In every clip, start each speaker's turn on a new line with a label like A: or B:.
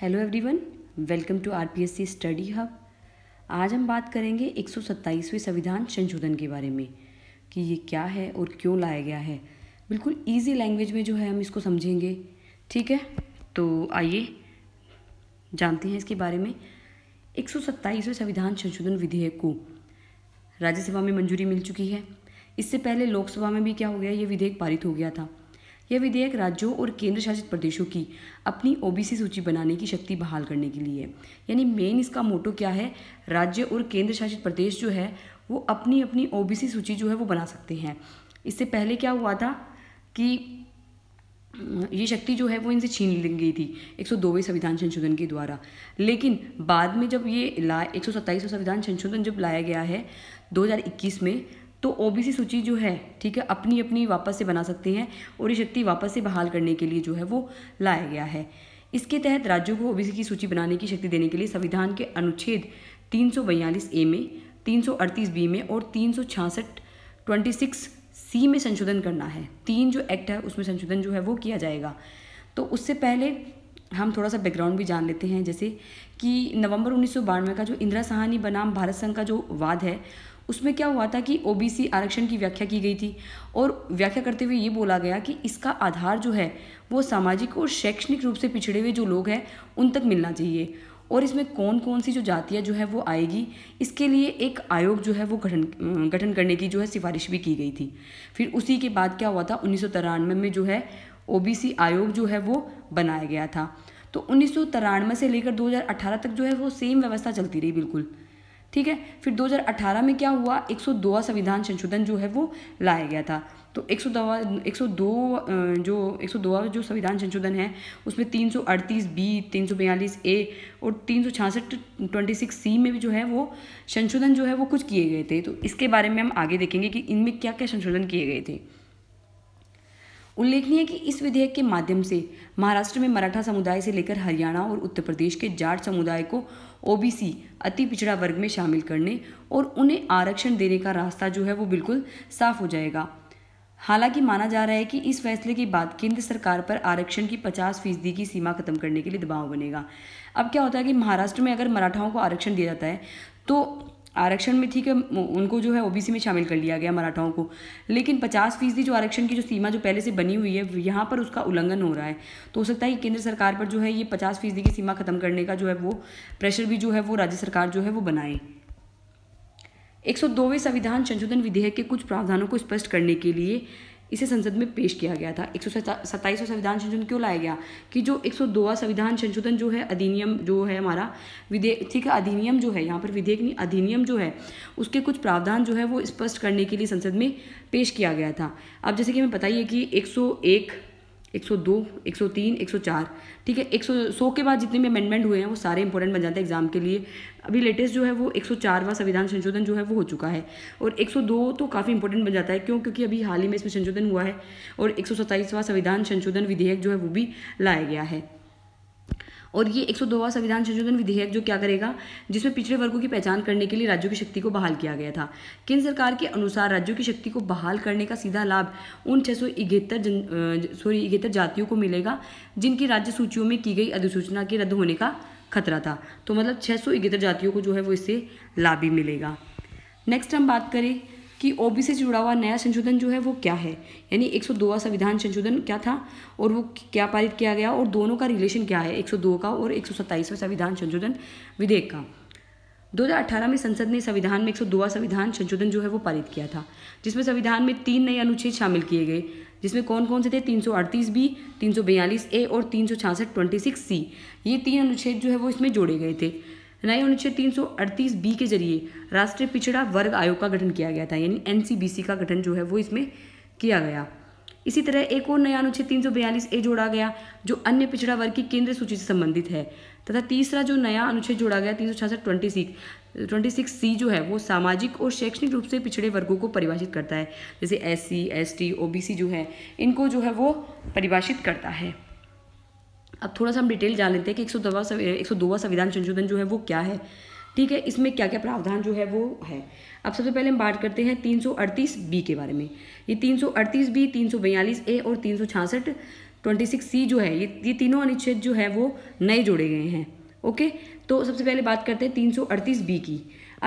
A: hello everyone welcome to RPSC study hub आज हम बात करेंगे एक संविधान संशोधन के बारे में कि ये क्या है और क्यों लाया गया है बिल्कुल इजी लैंग्वेज में जो है हम इसको समझेंगे ठीक है तो आइए जानते हैं इसके बारे में एक संविधान संशोधन विधेयक को राज्यसभा में मंजूरी मिल चुकी है इससे पहले लोकसभा में भी क्या हो गया ये विधेयक पारित हो गया था यह विधेयक राज्यों और केंद्र शासित प्रदेशों की अपनी ओबीसी सूची बनाने की शक्ति बहाल करने के लिए है यानी मेन इसका मोटो क्या है राज्य और केंद्र शासित प्रदेश जो है वो अपनी अपनी ओबीसी सूची जो है वो बना सकते हैं इससे पहले क्या हुआ था कि ये शक्ति जो है वो इनसे छीन ली गई थी एक सौ संविधान संशोधन के द्वारा लेकिन बाद में जब ये ला एक सौ संविधान संशोधन जब लाया गया है 2021 में तो ओबीसी सूची जो है ठीक है अपनी अपनी वापस से बना सकते हैं और ये शक्ति वापस से बहाल करने के लिए जो है वो लाया गया है इसके तहत राज्यों को ओबीसी की सूची बनाने की शक्ति देने के लिए संविधान के अनुच्छेद तीन ए में तीन बी में और तीन ट्वेंटी सिक्स सी में संशोधन करना है तीन जो एक्ट है उसमें संशोधन जो है वो किया जाएगा तो उससे पहले हम थोड़ा सा बैकग्राउंड भी जान लेते हैं जैसे कि नवंबर उन्नीस का जो इंदिरा साहनी बनाम भारत संघ का जो वाद है उसमें क्या हुआ था कि ओबीसी आरक्षण की व्याख्या की गई थी और व्याख्या करते हुए ये बोला गया कि इसका आधार जो है वो सामाजिक और शैक्षणिक रूप से पिछड़े हुए जो लोग हैं उन तक मिलना चाहिए और इसमें कौन कौन सी जो जातियाँ जो है वो आएगी इसके लिए एक आयोग जो है वो गठन गठन करने की जो है सिफारिश भी की गई थी फिर उसी के बाद क्या हुआ था उन्नीस में जो है ओ आयोग जो है वो बनाया गया था तो उन्नीस से लेकर 2018 तक जो है वो सेम व्यवस्था चलती रही बिल्कुल ठीक है फिर 2018 में क्या हुआ एक संविधान संशोधन जो है वो लाया गया था तो एक सौ एक सौ दो जो एक सौ दो जो संविधान संशोधन है उसमें तीन सौ अड़तीस बी तीन सौ बयालीस ए और तीन सौ छियासठ ट्वेंटी सिक्स सी में भी जो है वो संशोधन जो है वो कुछ किए गए थे तो इसके बारे में हम आगे देखेंगे कि इनमें क्या क्या संशोधन किए गए थे उल्लेखनीय कि इस विधेयक के माध्यम से महाराष्ट्र में मराठा समुदाय से लेकर हरियाणा और उत्तर प्रदेश के जाट समुदाय को ओबीसी अति पिछड़ा वर्ग में शामिल करने और उन्हें आरक्षण देने का रास्ता जो है वो बिल्कुल साफ हो जाएगा हालांकि माना जा रहा है कि इस फैसले के बाद केंद्र सरकार पर आरक्षण की 50 फीसदी की सीमा खत्म करने के लिए दबाव बनेगा अब क्या होता है कि महाराष्ट्र में अगर मराठाओं को आरक्षण दिया जाता है तो आरक्षण में ठीक है उनको जो है ओबीसी में शामिल कर लिया गया मराठाओं को लेकिन पचास फीसदी जो आरक्षण की जो सीमा जो पहले से बनी हुई है यहाँ पर उसका उल्लंघन हो रहा है तो हो सकता है कि केंद्र सरकार पर जो है ये पचास फीसदी की सीमा खत्म करने का जो है वो प्रेशर भी जो है वो राज्य सरकार जो है वो बनाए एक सौ संविधान संशोधन विधेयक के कुछ प्रावधानों को स्पष्ट करने के लिए इसे संसद में पेश किया गया था एक सौ संविधान संशोधन क्यों लाया गया कि जो एक सौ संविधान संशोधन जो है अधिनियम जो है हमारा विधेयक ठीक है अधिनियम जो है यहाँ पर विधेयक नहीं अधिनियम जो है उसके कुछ प्रावधान जो है वो स्पष्ट करने के लिए संसद में पेश किया गया था अब जैसे कि हमें बताइए कि एक 102, 103, 104 ठीक है 100 सौ के बाद जितने भी अमेंडमेंट हुए हैं वो सारे इंपॉर्टेंट बन जाते हैं एग्जाम के लिए अभी लेटेस्ट जो है वो 104वां संविधान संशोधन जो है वो हो चुका है और 102 तो काफ़ी इंपॉर्टेंट बन जाता है क्यों क्योंकि अभी हाल ही में इसमें संशोधन हुआ है और एक संविधान संशोधन विधेयक जो है वो भी लाया गया है और ये एक सौ संविधान संशोधन विधेयक जो क्या करेगा जिसमें पिछड़े वर्गों की पहचान करने के लिए राज्यों की शक्ति को बहाल किया गया था केंद्र सरकार के अनुसार राज्यों की शक्ति को बहाल करने का सीधा लाभ उन छः सौ इकहत्तर सॉरी इकहत्तर जातियों को मिलेगा जिनकी राज्य सूचियों में की गई अधिसूचना के रद्द होने का खतरा था तो मतलब छः सौ इकहत्तर जातियों को जो है वो इससे लाभ भी मिलेगा नेक्स्ट हम बात करें कि ओबीसी से जुड़ा हुआ नया संशोधन जो है वो क्या है यानी एक संविधान संशोधन क्या था और वो क्या पारित किया गया और दोनों का रिलेशन क्या है एक का और एक संविधान संशोधन विधेयक का 2018 में संसद ने संविधान में एक संविधान संशोधन जो है वो पारित किया था जिसमें संविधान में तीन नए अनुच्छेद शामिल किए गए जिसमें कौन कौन से थे 338 बी 342 ए और तीन सौ सी ये तीन अनुच्छेद जो है वो इसमें जोड़े गए थे नए अनुच्छेद तीन बी के जरिए राष्ट्रीय पिछड़ा वर्ग आयोग का गठन किया गया था यानी एन का गठन जो है वो इसमें किया गया इसी तरह एक और नया अनुच्छेद तीन सौ बयालीस ए जोड़ा गया जो अन्य पिछड़ा वर्ग की केंद्र सूची से संबंधित है तथा तीसरा जो नया अनुच्छेद जोड़ा गया तीन सौ छियासठ twenty six twenty six C जो है वो सामाजिक और शैक्षणिक रूप से पिछड़े वर्गों को परिभाषित करता है जैसे S C S T O B C जो है इनको जो है वो परिभाषित करता है अब थोड़ा सा हम डिटेल जान लेते हैं कि एक सौ दवा एक सौ दोवा संविधान संशोधन जो है वो क्या है ठीक है इसमें क्या क्या प्रावधान जो है वो है अब सबसे पहले हम बात करते हैं अड़तीस बी के बारे में ये अड़तीस बी बयालीस ए और तीन सौ छियासठ ट्वेंटी सिक्स सी जो है ये ये तीनों अनुच्छेद जो है वो नए जोड़े गए हैं ओके तो सबसे पहले बात करते हैं तीन सौ अड़तीस बी की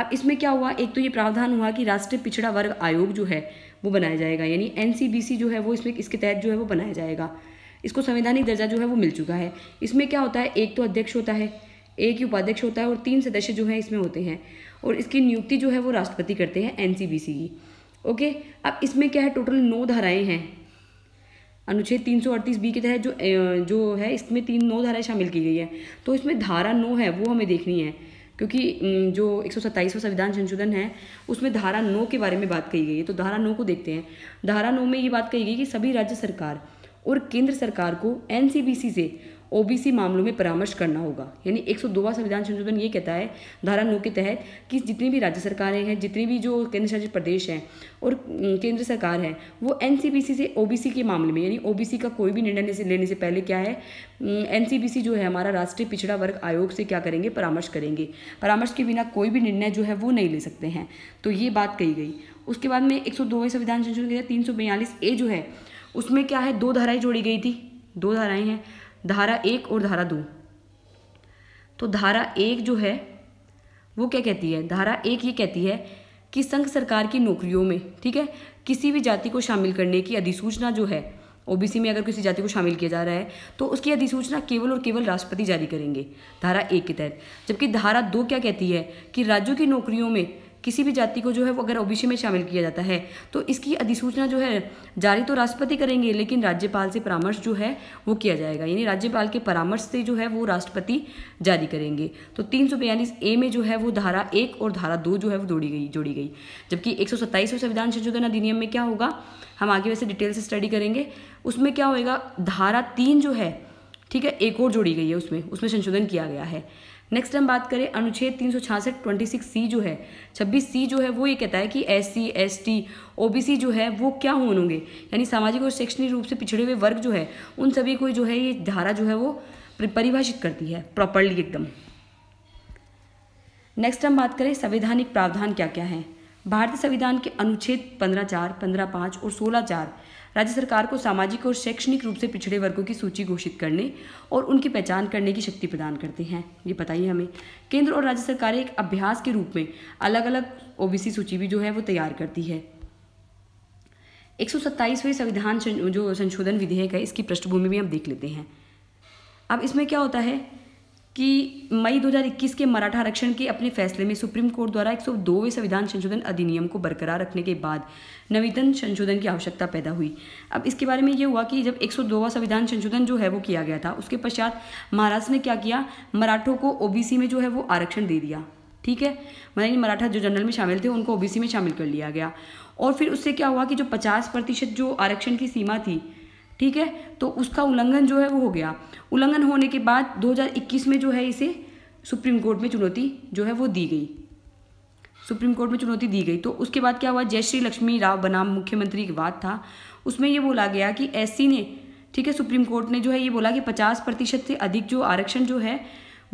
A: अब इसमें क्या हुआ एक तो ये प्रावधान हुआ कि राष्ट्रीय पिछड़ा वर्ग आयोग जो है वो बनाया जाएगा यानी एन जो है वो इसमें इसके तहत जो है वो बनाया जाएगा इसको संवैधानिक दर्जा जो है वो मिल चुका है इसमें क्या होता है एक तो अध्यक्ष होता है एक ही उपाध्यक्ष होता है और तीन सदस्य जो है इसमें होते हैं और इसकी नियुक्ति जो है वो राष्ट्रपति करते हैं एन की ओके अब इसमें क्या है टोटल नौ धाराएँ हैं अनुच्छेद तीन सौ अड़तीस बी के तहत जो जो है इसमें तीन नौ धाराएँ शामिल की गई है तो इसमें धारा नौ है वो हमें देखनी है क्योंकि जो एक सौ संविधान संशोधन है उसमें धारा नौ के बारे में बात कही गई है तो धारा नौ को देखते हैं धारा नौ में ये बात कही गई कि सभी राज्य सरकार और केंद्र सरकार को एन से ओबीसी मामलों में परामर्श करना होगा यानी एक सौ संविधान संशोधन ये कहता है धारा नौ के तहत कि जितनी भी राज्य सरकारें हैं जितनी भी जो केंद्र शासित प्रदेश हैं और केंद्र सरकार है वो एन से ओबीसी के मामले में यानी ओबीसी का कोई भी निर्णय से लेने से पहले क्या है एन जो है हमारा राष्ट्रीय पिछड़ा वर्ग आयोग से क्या करेंगे परामर्श करेंगे परामर्श के बिना कोई भी निर्णय जो है वो नहीं ले सकते हैं तो ये बात कही गई उसके बाद में एक सौ संविधान संशोधन के तहत तीन ए जो है उसमें क्या है दो धाराएं जोड़ी गई थी दो धाराएं हैं धारा एक और धारा दो तो धारा एक जो है वो क्या कहती है धारा एक ये कहती है कि संघ सरकार की नौकरियों में ठीक है किसी भी जाति को शामिल करने की अधिसूचना जो है ओबीसी में अगर किसी जाति को शामिल किया जा रहा है तो उसकी अधिसूचना केवल और केवल राष्ट्रपति जारी करेंगे धारा एक के तहत जबकि धारा दो क्या कहती है कि राज्यों की नौकरियों में किसी भी जाति को जो है वो अगर ओबीसी में शामिल किया जाता है तो इसकी अधिसूचना जो है जारी तो राष्ट्रपति करेंगे लेकिन राज्यपाल से परामर्श जो है वो किया जाएगा यानी राज्यपाल के परामर्श से जो है वो राष्ट्रपति जारी करेंगे तो तीन ए में जो है वो धारा एक और धारा दो जो है वो जोड़ी गई जोड़ी गई जबकि एक संविधान संशोधन अधिनियम में क्या होगा हम आगे वैसे डिटेल से स्टडी करेंगे उसमें क्या होएगा धारा तीन जो है ठीक है एक और जोड़ी गई है उसमें उसमें संशोधन किया गया है नेक्स्ट हम बात करें अनुच्छेद तीन सौ छियासठ ट्वेंटी सिक्स सी जो है छब्बीस सी जो है वो ये कहता है कि S C S T O B C जो है वो क्या होंगे यानी सामाजिक और शैक्षणिक रूप से पिछड़े हुए वर्ग जो है उन सभी को जो है ये धारा जो है वो परिभाषित करती है प्रॉपरली एकदम नेक्स्ट हम बात करें संवैधानिक प्रावधान क्या क्या हैं भारतीय संविधान के अनुच्छेद पंद्रह चार पंद्रह पाँच और सोलह चार राज्य सरकार को सामाजिक और शैक्षणिक रूप से पिछड़े वर्गों की सूची घोषित करने और उनकी पहचान करने की शक्ति प्रदान करते हैं ये बताइए हमें केंद्र और राज्य सरकारें एक अभ्यास के रूप में अलग अलग ओबीसी सूची भी जो है वो तैयार करती है एक संविधान जो संशोधन विधेयक है इसकी पृष्ठभूमि भी हम देख लेते हैं अब इसमें क्या होता है कि मई 2021 के मराठा आरक्षण के अपने फैसले में सुप्रीम कोर्ट द्वारा 102वें संविधान संशोधन अधिनियम को बरकरार रखने के बाद नवीनतम संशोधन की आवश्यकता पैदा हुई अब इसके बारे में ये हुआ कि जब 102वां संविधान संशोधन जो है वो किया गया था उसके पश्चात महाराष्ट्र ने क्या किया मराठों को ओ में जो है वो आरक्षण दे दिया ठीक है मतलब मराठा जो जनरल में शामिल थे उनको ओ में शामिल कर लिया गया और फिर उससे क्या हुआ कि जो पचास प्रतिशत जो आरक्षण की सीमा थी ठीक है तो उसका उल्लंघन जो है वो हो गया उल्लंघन होने के बाद 2021 में जो है इसे सुप्रीम कोर्ट में चुनौती जो है वो दी गई सुप्रीम कोर्ट में चुनौती दी गई तो उसके बाद क्या हुआ जयश्री लक्ष्मी राव बनाम मुख्यमंत्री की बात था उसमें ये बोला गया कि एस ने ठीक है सुप्रीम कोर्ट ने जो है ये बोला कि पचास प्रतिशत से अधिक जो आरक्षण जो है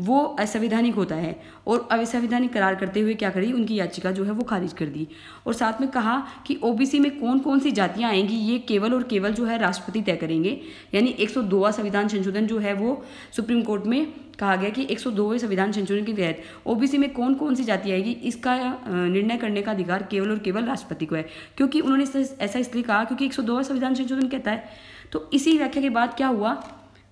A: वो असंवैधानिक होता है और अवैसंवैधानिक करार करते हुए क्या करी उनकी याचिका जो है वो खारिज कर दी और साथ में कहा कि ओबीसी में कौन कौन सी जातियाँ आएंगी ये केवल और केवल जो है राष्ट्रपति तय करेंगे यानी एक संविधान संशोधन जो है वो सुप्रीम कोर्ट में कहा गया कि एक संविधान संशोधन के तहत ओबीसी में कौन कौन सी जाति आएगी इसका निर्णय करने का अधिकार केवल और केवल राष्ट्रपति को है क्योंकि उन्होंने ऐसा इसलिए कहा क्योंकि एक संविधान संशोधन कहता है तो इसी व्याख्या के बाद क्या हुआ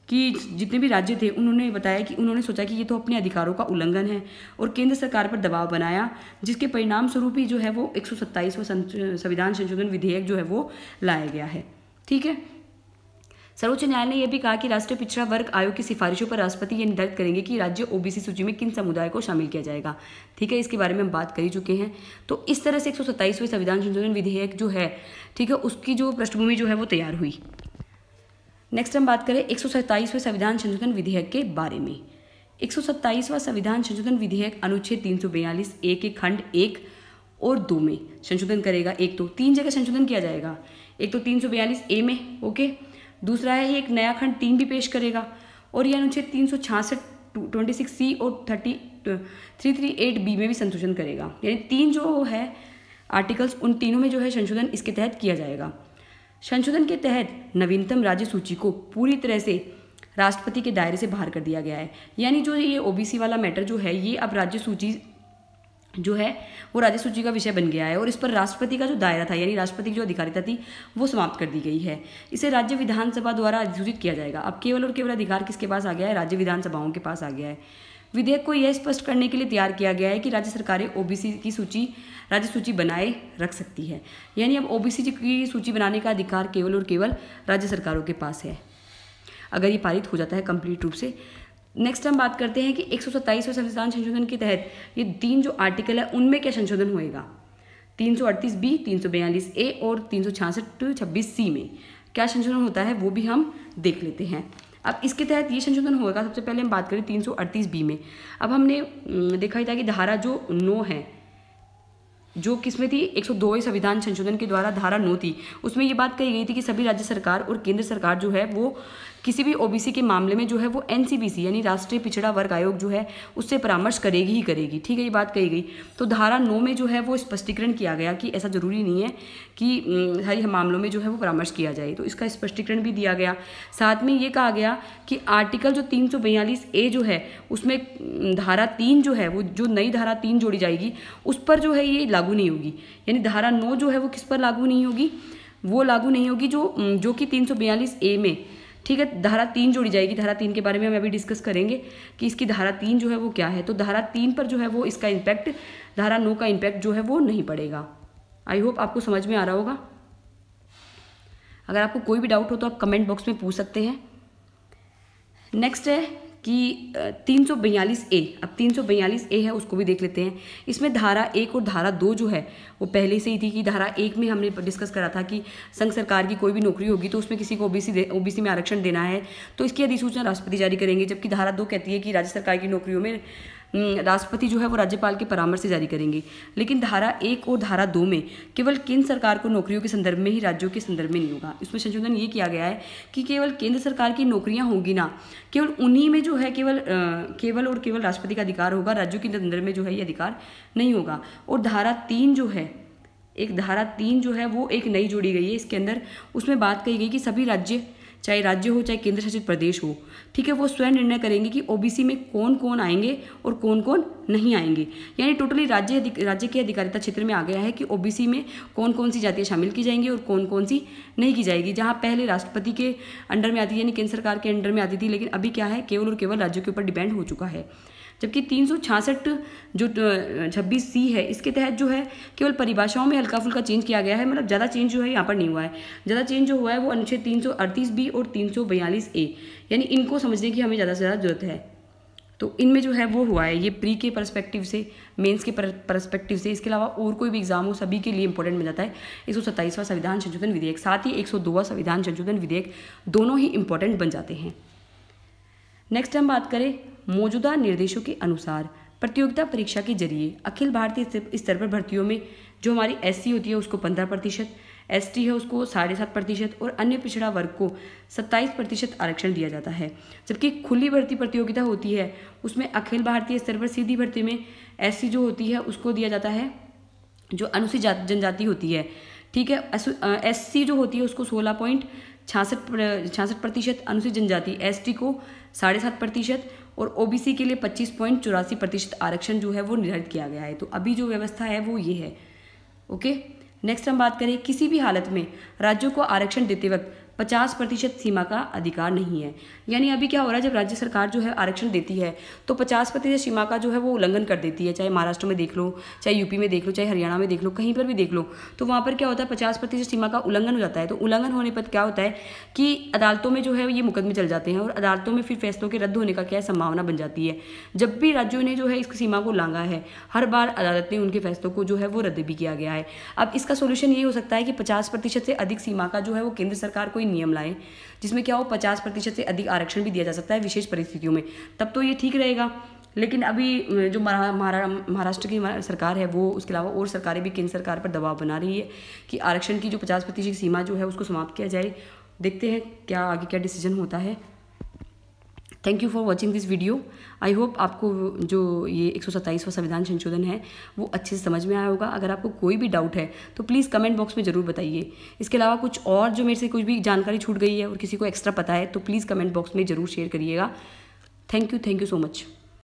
A: कि जितने भी राज्य थे उन्होंने बताया कि उन्होंने सोचा कि ये तो अपने अधिकारों का उल्लंघन है और केंद्र सरकार पर दबाव बनाया जिसके परिणाम स्वरूप ही जो है वो एक संविधान संशोधन विधेयक जो है वो लाया गया है ठीक है सर्वोच्च न्यायालय ने यह भी कहा कि राष्ट्रीय पिछड़ा वर्ग आयोग की सिफारिशों पर राष्ट्रपति ये निर्धारित करेंगे कि राज्य ओबीसी सूची में किन समुदाय को शामिल किया जाएगा ठीक है इसके बारे में हम बात कर ही चुके हैं तो इस तरह से एक संविधान संशोधन विधेयक जो है ठीक है उसकी जो पृष्ठभूमि जो है वो तैयार हुई नेक्स्ट हम बात करें एक संविधान संशोधन विधेयक के बारे में एक संविधान संशोधन विधेयक अनुच्छेद तीन सौ बयालीस ए के खंड एक और दो में संशोधन करेगा एक तो तीन जगह संशोधन किया जाएगा एक तो तीन सौ बयालीस ए में ओके दूसरा है ये एक नया खंड तीन भी पेश करेगा और ये अनुच्छेद तीन सौ छियासठ ट्वेंटी सिक्स सी और thirty three three eight B में भी संशोधन करेगा यानी तीन जो है आर्टिकल्स उन तीनों में जो है संशोधन इसके तहत किया जाएगा संशोधन के तहत नवीनतम राज्य सूची को पूरी तरह से राष्ट्रपति के दायरे से बाहर कर दिया गया है यानी जो ये ओबीसी वाला मैटर जो है ये अब राज्य सूची जो है वो राज्य सूची का विषय बन गया है और इस पर राष्ट्रपति का जो दायरा था यानी राष्ट्रपति की जो अधिकारिता थी वो समाप्त कर दी गई है इसे राज्य विधानसभा द्वारा अधिसूचित किया जाएगा अब केवल और केवल अधिकार किसके पास आ गया है राज्य विधानसभाओं के पास आ गया है विधेयक को यह स्पष्ट करने के लिए तैयार किया गया है कि राज्य सरकारें ओबीसी की सूची राज्य सूची बनाए रख सकती है यानी अब ओबीसी की सूची बनाने का अधिकार केवल और केवल राज्य सरकारों के पास है अगर ये पारित हो जाता है कंप्लीट रूप से नेक्स्ट हम बात करते हैं कि एक सौ संविधान संशोधन के तहत ये तीन जो आर्टिकल है उनमें क्या संशोधन होएगा तीन सौ अड़तीस बी तीन सौ बयालीस ए और तीन सौ छियासठ छब्बीस सी में क्या संशोधन होता है वो भी हम देख लेते हैं अब इसके तहत ये संशोधन होगा सबसे पहले हम बात करें तीन बी में अब हमने देखा ही था कि धारा जो नौ है जो किसमें थी एक सौ संविधान संशोधन के द्वारा धारा नौ थी उसमें ये बात कही गई थी कि सभी राज्य सरकार और केंद्र सरकार जो है वो किसी भी ओबीसी के मामले में जो है वो एन यानी राष्ट्रीय पिछड़ा वर्ग आयोग जो है उससे परामर्श करेगी ही करेगी ठीक है ये बात कही गई तो धारा नौ में जो है वो स्पष्टीकरण किया गया कि ऐसा ज़रूरी नहीं है कि हर मामलों में जो है वो परामर्श किया जाए तो इसका स्पष्टीकरण भी दिया गया साथ में ये कहा गया कि आर्टिकल जो तीन ए जो है उसमें धारा तीन जो है वो जो नई धारा तीन जोड़ी जाएगी उस पर जो है ये लागू लागू नहीं होगी यानी धारा नौ जो है वो किस पर लागू नहीं होगी वो लागू नहीं होगी जो जो कि तीन ए में ठीक है धारा तीन जोड़ी जाएगी धारा तीन के बारे में हम अभी डिस्कस करेंगे कि इसकी धारा तीन जो है वो क्या है तो धारा तीन पर जो है वो इसका इम्पैक्ट धारा नौ का इम्पैक्ट जो है वो नहीं पड़ेगा आई होप आपको समझ में आ रहा होगा अगर आपको कोई भी डाउट हो तो आप कमेंट बॉक्स में पूछ सकते हैं नेक्स्ट है कि तीन ए अब तीन ए है उसको भी देख लेते हैं इसमें धारा एक और धारा दो जो है वो पहले से ही थी कि धारा एक में हमने डिस्कस करा था कि संघ सरकार की कोई भी नौकरी होगी तो उसमें किसी को ओबीसी ओबीसी में आरक्षण देना है तो इसकी अधिसूचना राष्ट्रपति जारी करेंगे जबकि धारा दो कहती है कि राज्य सरकार की नौकरियों में हम्म, राष्ट्रपति जो है वो राज्यपाल के परामर्श से जारी करेंगे लेकिन धारा एक और धारा दो में केवल केंद्र सरकार को नौकरियों के संदर्भ में ही राज्यों के संदर्भ में नहीं होगा इसमें संशोधन ये किया गया है कि केवल केंद्र सरकार की नौकरियां होंगी ना केवल उन्हीं में जो है केवल केवल और केवल राष्ट्रपति का अधिकार होगा राज्यों के संदर्भ में जो है ये अधिकार नहीं होगा और धारा तीन जो है एक धारा तीन जो है वो एक नई जोड़ी गई है इसके अंदर उसमें बात कही गई कि सभी राज्य चाहे राज्य हो चाहे केंद्र शासित प्रदेश हो ठीक है वो स्वयं निर्णय करेंगे कि ओबीसी में कौन कौन आएंगे और कौन कौन नहीं आएंगे यानी टोटली राज्य राज्य के अधिकारिता क्षेत्र में आ गया है कि ओबीसी में कौन कौन सी जातियाँ शामिल की जाएंगी और कौन कौन सी नहीं की जाएगी जहाँ पहले राष्ट्रपति के अंडर में आती थी यानी केंद्र सरकार के अंडर में आती थी लेकिन अभी क्या है केवल और केवल राज्यों के ऊपर डिपेंड हो चुका है जबकि तीन जो छब्बीस सी है इसके तहत जो है केवल परिभाषाओं में हल्का फुल्का चेंज किया गया है मतलब ज़्यादा चेंज जो है यहाँ पर नहीं हुआ है ज़्यादा चेंज जो हुआ है वो अनुच्छेद तीन बी और तीन ए यानी इनको समझने की हमें ज़्यादा से ज़्यादा जरूरत है तो इनमें जो है वो हुआ है ये प्री के परस्पेक्टिव से मेंस के परस्पेक्टिव से इसके अलावा और कोई भी एग्जाम हो सभी के लिए इंपॉर्टेंट बन जाता है एक सौ सत्ताईसवां संविधान संशोधन विधेयक साथ ही एक सौ दोवा संविधान संशोधन विधेयक दोनों ही इंपॉर्टेंट बन जाते हैं नेक्स्ट हम बात करें मौजूदा निर्देशों के अनुसार प्रतियोगिता परीक्षा के जरिए अखिल भारतीय स्तर पर भर्तियों में जो हमारी एस होती है उसको पंद्रह प्रतिशत एस है उसको साढ़े सात प्रतिशत और अन्य पिछड़ा वर्ग को सत्ताईस प्रतिशत आरक्षण दिया जाता है जबकि खुली भर्ती प्रतियोगिता होती है उसमें अखिल भारतीय स्तर पर सीधी भर्ती में एस जो होती है उसको दिया जाता है जो अनुसूचित जनजाति होती है ठीक है एस सी जो होती है उसको सोलह पॉइंट छियासठ छियासठ प्रतिशत अनुसूचित जनजाति एस को साढ़े सात प्रतिशत और ओबीसी के लिए पच्चीस पॉइंट चौरासी प्रतिशत आरक्षण जो है वो निर्धारित किया गया है तो अभी जो व्यवस्था है वो ये है ओके नेक्स्ट हम बात करें किसी भी हालत में राज्यों को आरक्षण देते वक्त पचास प्रतिशत सीमा का अधिकार नहीं है यानी अभी क्या हो रहा है जब राज्य सरकार जो है आरक्षण देती है तो पचास प्रतिशत सीमा का जो है वो उल्लंघन कर देती है चाहे महाराष्ट्र में देख लो चाहे यूपी में देख लो चाहे हरियाणा में देख लो कहीं पर भी देख लो तो वहाँ पर क्या होता है पचास प्रतिशत सीमा का उल्लंघन हो जाता है तो उल्लंघन होने पर क्या होता है कि अदालतों में जो है ये मुकदमे चल जाते हैं और अदालतों में फिर फैसलों के रद्द होने का क्या संभावना बन जाती है जब भी राज्यों ने जो है इस सीमा को लांगा है हर बार अदालत ने उनके फैसलों को जो है वो रद्द भी किया गया है अब इसका सोल्यूशन ये हो सकता है कि पचास प्रतिशत से अधिक सीमा का जो है वो केंद्र सरकार कोई नियम लाए जिसमें क्या हो पचास प्रतिशत से अधिक आरक्षण भी दिया जा सकता है विशेष परिस्थितियों में तब तो ये ठीक रहेगा लेकिन अभी जो महाराष्ट्र की सरकार है वो उसके अलावा और सरकारें भी केंद्र सरकार पर दबाव बना रही है कि आरक्षण की जो पचास प्रतिशत सीमा जो है उसको समाप्त किया जाए देखते हैं क्या आगे क्या डिसीजन होता है thank you for watching this video I hope आपको जो ये एक सौ संविधान संशोधन है वो अच्छे से समझ में आया होगा अगर आपको कोई भी डाउट है तो प्लीज़ कमेंट बॉक्स में ज़रूर बताइए इसके अलावा कुछ और जो मेरे से कुछ भी जानकारी छूट गई है और किसी को एक्स्ट्रा पता है तो प्लीज़ कमेंट बॉक्स में ज़रूर शेयर करिएगा thank you thank you so much